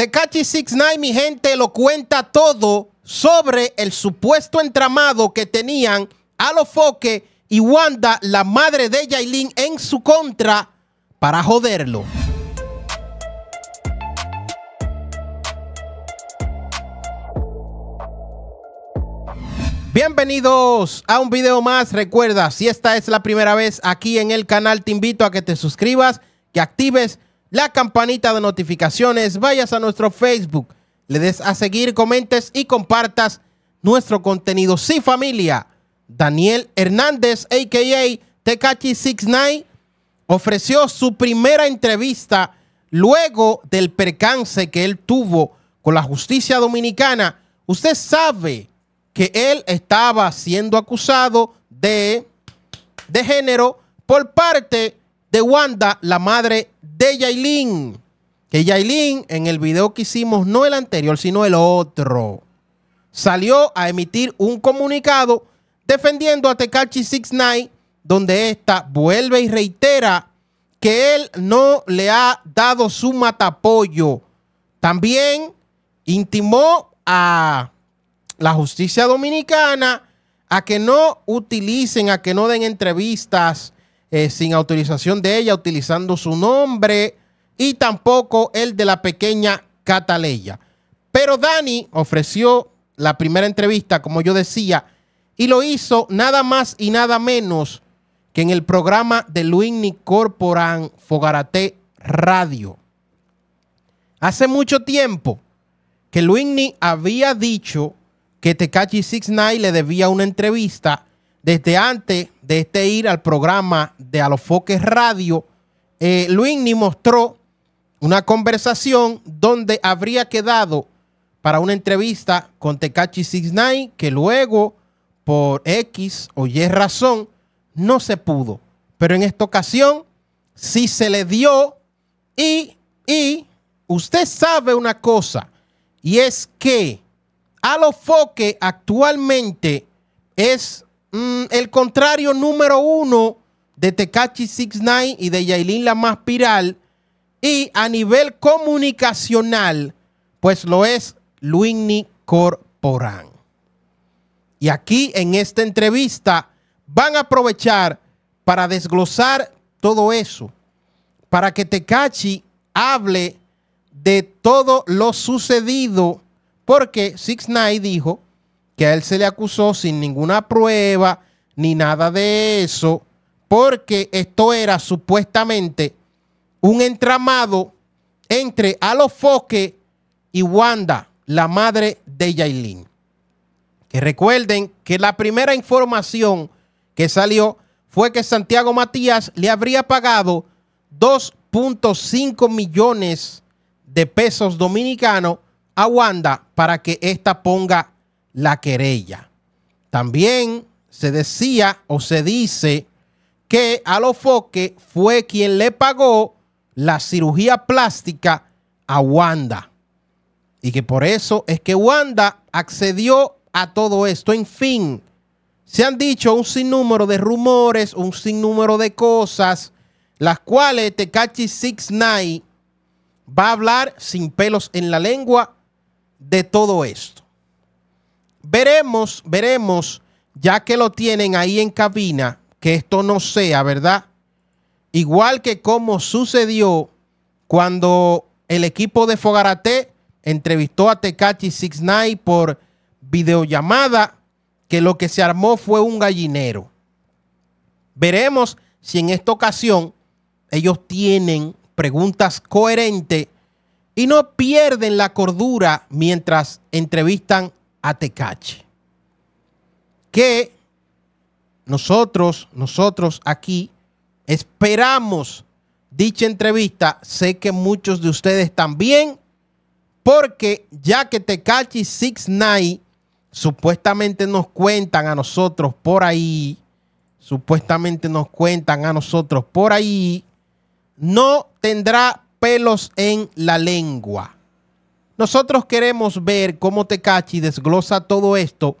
Six 69, mi gente, lo cuenta todo sobre el supuesto entramado que tenían Alofoque y Wanda, la madre de Yailin, en su contra para joderlo. Bienvenidos a un video más. Recuerda, si esta es la primera vez aquí en el canal, te invito a que te suscribas, que actives la campanita de notificaciones, vayas a nuestro Facebook, le des a seguir, comentes y compartas nuestro contenido. Sí, familia. Daniel Hernández, a.k.a. tekachi 69 ofreció su primera entrevista luego del percance que él tuvo con la justicia dominicana. Usted sabe que él estaba siendo acusado de, de género por parte de Wanda, la madre de Yailin. Que Yailin, en el video que hicimos, no el anterior, sino el otro, salió a emitir un comunicado defendiendo a Tekachi 69, donde ésta vuelve y reitera que él no le ha dado su matapollo. También intimó a la justicia dominicana a que no utilicen, a que no den entrevistas eh, sin autorización de ella, utilizando su nombre y tampoco el de la pequeña Cataleya. Pero Dani ofreció la primera entrevista, como yo decía, y lo hizo nada más y nada menos que en el programa de Luigny Corporan Fogarate Radio. Hace mucho tiempo que Luigny había dicho que Tekachi 69 le debía una entrevista desde antes de este ir al programa de A Radio, eh, mostró una conversación donde habría quedado para una entrevista con Tecachi 69 que luego, por X o Y razón, no se pudo. Pero en esta ocasión sí se le dio y, y usted sabe una cosa, y es que Alofoque actualmente es Mm, el contrario número uno de Tecachi 69 y de Yailin la más piral. Y a nivel comunicacional, pues lo es Luigny Corporán. Y aquí en esta entrevista van a aprovechar para desglosar todo eso, para que Tecachi hable de todo lo sucedido, porque Six dijo que a él se le acusó sin ninguna prueba ni nada de eso, porque esto era supuestamente un entramado entre Alofoque y Wanda, la madre de Yailin. Que recuerden que la primera información que salió fue que Santiago Matías le habría pagado 2.5 millones de pesos dominicanos a Wanda para que ésta ponga la querella. También se decía o se dice que Alofoque fue quien le pagó la cirugía plástica a Wanda. Y que por eso es que Wanda accedió a todo esto. En fin, se han dicho un sinnúmero de rumores, un sinnúmero de cosas, las cuales Tecachi Six night va a hablar sin pelos en la lengua de todo esto. Veremos, veremos, ya que lo tienen ahí en cabina, que esto no sea, ¿verdad? Igual que como sucedió cuando el equipo de Fogarate entrevistó a Tecachi 69 por videollamada, que lo que se armó fue un gallinero. Veremos si en esta ocasión ellos tienen preguntas coherentes y no pierden la cordura mientras entrevistan a Tecache. Que nosotros, nosotros aquí esperamos dicha entrevista. Sé que muchos de ustedes también, porque ya que Tecachi Six Night supuestamente nos cuentan a nosotros por ahí, supuestamente nos cuentan a nosotros por ahí, no tendrá pelos en la lengua. Nosotros queremos ver cómo Tecachi desglosa todo esto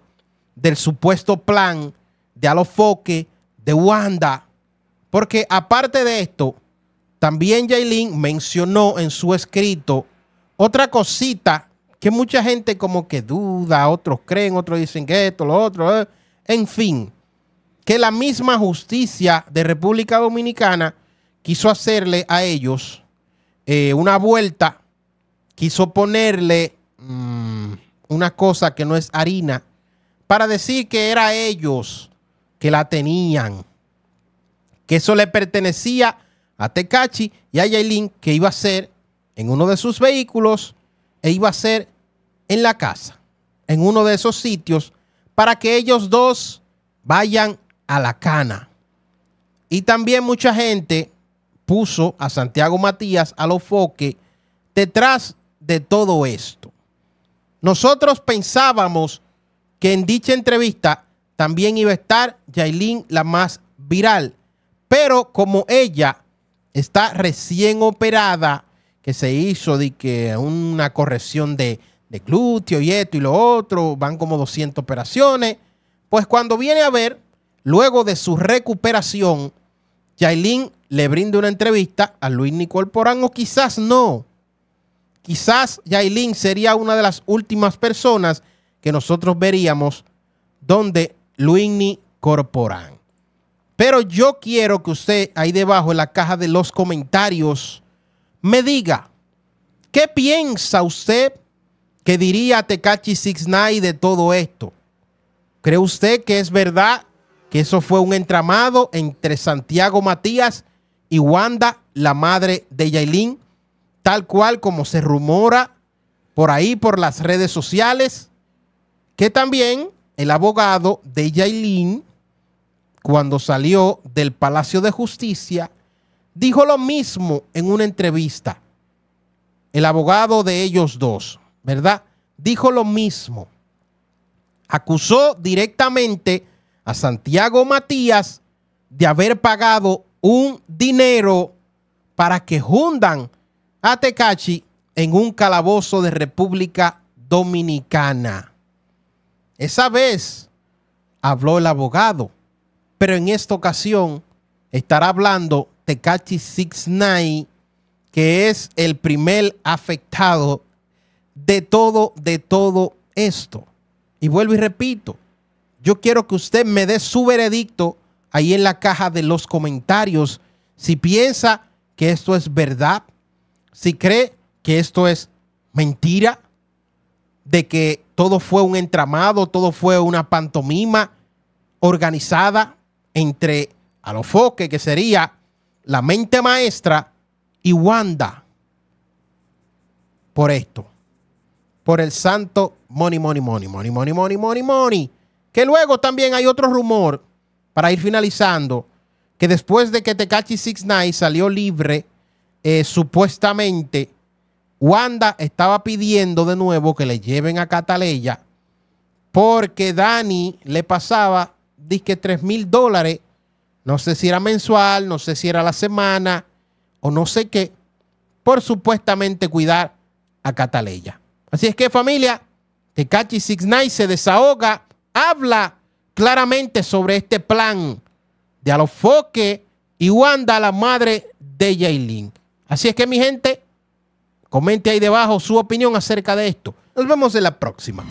del supuesto plan de Alofoque, de Wanda, porque aparte de esto, también Jailin mencionó en su escrito otra cosita que mucha gente como que duda, otros creen, otros dicen que esto, lo otro, eh. en fin, que la misma justicia de República Dominicana quiso hacerle a ellos eh, una vuelta quiso ponerle mm, una cosa que no es harina para decir que era ellos que la tenían, que eso le pertenecía a Tecachi y a Yailin, que iba a ser en uno de sus vehículos e iba a ser en la casa, en uno de esos sitios, para que ellos dos vayan a la cana. Y también mucha gente puso a Santiago Matías a los foque detrás de todo esto. Nosotros pensábamos que en dicha entrevista también iba a estar Yailin, la más viral, pero como ella está recién operada, que se hizo de que una corrección de, de glúteo y esto y lo otro, van como 200 operaciones, pues cuando viene a ver, luego de su recuperación, Jailin le brinda una entrevista a Luis Nicol Porán o quizás no. Quizás Yailin sería una de las últimas personas que nosotros veríamos donde Luini Corporán. Pero yo quiero que usted ahí debajo en la caja de los comentarios me diga, ¿qué piensa usted que diría Tecachi 69 de todo esto? ¿Cree usted que es verdad que eso fue un entramado entre Santiago Matías y Wanda, la madre de Yailin? tal cual como se rumora por ahí, por las redes sociales, que también el abogado de Yailin, cuando salió del Palacio de Justicia, dijo lo mismo en una entrevista. El abogado de ellos dos, ¿verdad? Dijo lo mismo. Acusó directamente a Santiago Matías de haber pagado un dinero para que juntan a Tecachi en un calabozo de República Dominicana. Esa vez habló el abogado, pero en esta ocasión estará hablando Tecachi 69, que es el primer afectado de todo, de todo esto. Y vuelvo y repito, yo quiero que usted me dé su veredicto ahí en la caja de los comentarios si piensa que esto es verdad si cree que esto es mentira, de que todo fue un entramado, todo fue una pantomima organizada entre Alofoque, que sería la mente maestra, y Wanda, por esto, por el santo money, money, money, money, money, money, money, money, que luego también hay otro rumor, para ir finalizando, que después de que Tekachi Six night salió libre, eh, supuestamente Wanda estaba pidiendo de nuevo que le lleven a Cataleya porque Dani le pasaba, disque 3 mil dólares, no sé si era mensual, no sé si era la semana o no sé qué, por supuestamente cuidar a Cataleya. Así es que familia, que Six Night se desahoga, habla claramente sobre este plan de Alofoque y Wanda, la madre de Jaylin. Así es que mi gente, comente ahí debajo su opinión acerca de esto. Nos vemos en la próxima.